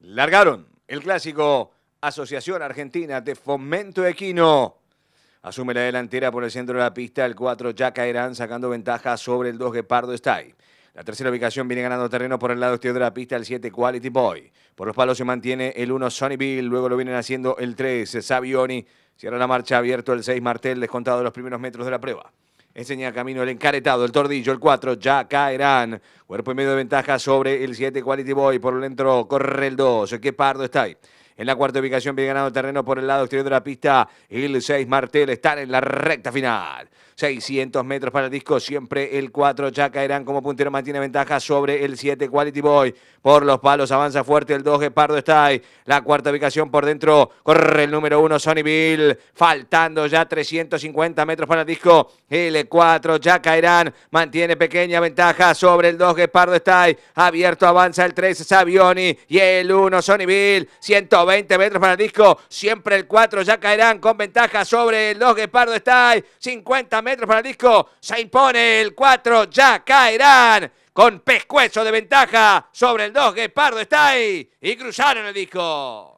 largaron el clásico Asociación Argentina de Fomento Equino. Asume la delantera por el centro de la pista, el 4 Jack caerán sacando ventaja sobre el 2 Gepardo Style. La tercera ubicación viene ganando terreno por el lado exterior de la pista, el 7 Quality Boy. Por los palos se mantiene el 1 Sonny Bill, luego lo vienen haciendo el 3 Savioni. Cierra la marcha abierto el 6 Martel, descontado los primeros metros de la prueba. Enseña camino el encaretado, el tordillo, el 4, ya caerán. Cuerpo y medio de ventaja sobre el 7, Quality Boy. Por el entro corre el 2. qué pardo está ahí. En la cuarta ubicación viene ganado terreno por el lado exterior de la pista. El 6 Martel están en la recta final. 600 metros para el disco. Siempre el 4 caerán como puntero mantiene ventaja sobre el 7 Quality Boy. Por los palos avanza fuerte el 2 Gepardo está ahí. La cuarta ubicación por dentro. Corre el número 1 Sonny Bill. Faltando ya 350 metros para el disco. El 4 caerán, mantiene pequeña ventaja sobre el 2 Gepardo está ahí. Abierto avanza el 3 Savioni y el 1 Sonny Bill. 120 20 metros para el disco. Siempre el 4, ya caerán con ventaja sobre el 2, Guepardo Style. 50 metros para el disco. Se impone el 4, ya caerán con pescuezo de ventaja sobre el 2 Guepardo Style. Y cruzaron el disco.